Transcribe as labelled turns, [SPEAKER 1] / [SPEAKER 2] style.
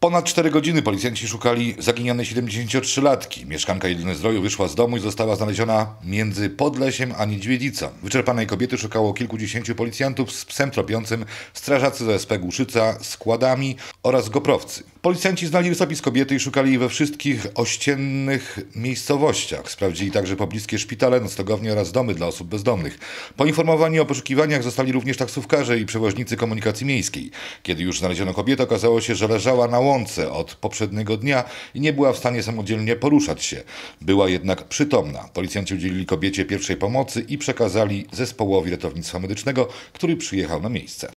[SPEAKER 1] Ponad 4 godziny policjanci szukali zaginionej 73-latki. Mieszkanka Jedyny Zdroju wyszła z domu i została znaleziona między Podlesiem a Niedźwiedzicą. Wyczerpanej kobiety szukało kilkudziesięciu policjantów z psem tropiącym, strażacy z SP Głuszyca, składami oraz goprowcy. Policjanci znali rysopis kobiety i szukali jej we wszystkich ościennych miejscowościach. Sprawdzili także pobliskie szpitale, noclegownie oraz domy dla osób bezdomnych. Poinformowani o poszukiwaniach zostali również taksówkarze i przewoźnicy komunikacji miejskiej. Kiedy już znaleziono kobietę, okazało się, że leżała na łące od poprzedniego dnia i nie była w stanie samodzielnie poruszać się. Była jednak przytomna. Policjanci udzielili kobiecie pierwszej pomocy i przekazali zespołowi ratownictwa medycznego,
[SPEAKER 2] który przyjechał na miejsce.